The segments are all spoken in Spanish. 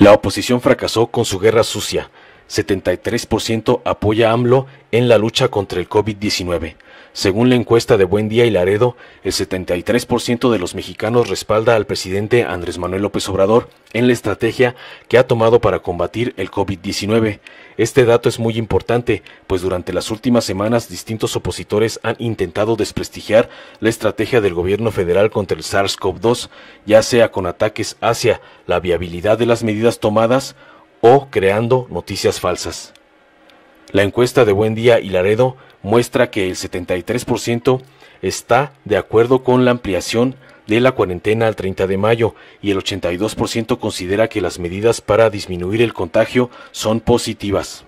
La oposición fracasó con su guerra sucia, 73% apoya a AMLO en la lucha contra el COVID-19. Según la encuesta de Buen Día y Laredo, el 73% de los mexicanos respalda al presidente Andrés Manuel López Obrador en la estrategia que ha tomado para combatir el COVID-19. Este dato es muy importante, pues durante las últimas semanas distintos opositores han intentado desprestigiar la estrategia del gobierno federal contra el SARS-CoV-2, ya sea con ataques hacia la viabilidad de las medidas tomadas o creando noticias falsas. La encuesta de Buen Día y Laredo muestra que el 73% está de acuerdo con la ampliación de la cuarentena al 30 de mayo y el 82% considera que las medidas para disminuir el contagio son positivas.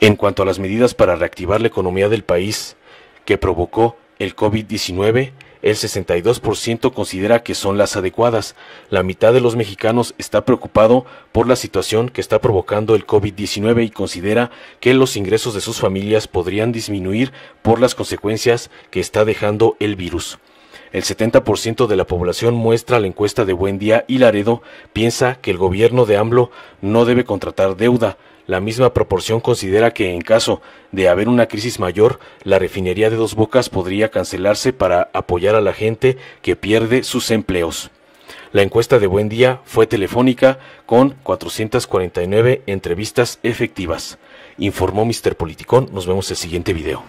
En cuanto a las medidas para reactivar la economía del país que provocó el COVID-19, el 62% considera que son las adecuadas. La mitad de los mexicanos está preocupado por la situación que está provocando el COVID-19 y considera que los ingresos de sus familias podrían disminuir por las consecuencias que está dejando el virus. El 70% de la población muestra la encuesta de Buen Día y Laredo piensa que el gobierno de AMLO no debe contratar deuda, la misma proporción considera que en caso de haber una crisis mayor, la refinería de Dos Bocas podría cancelarse para apoyar a la gente que pierde sus empleos. La encuesta de Buen Día fue telefónica con 449 entrevistas efectivas. Informó Mr. Politicón, nos vemos el siguiente video.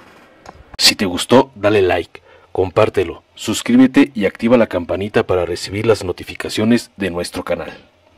Si te gustó, dale like, compártelo, suscríbete y activa la campanita para recibir las notificaciones de nuestro canal.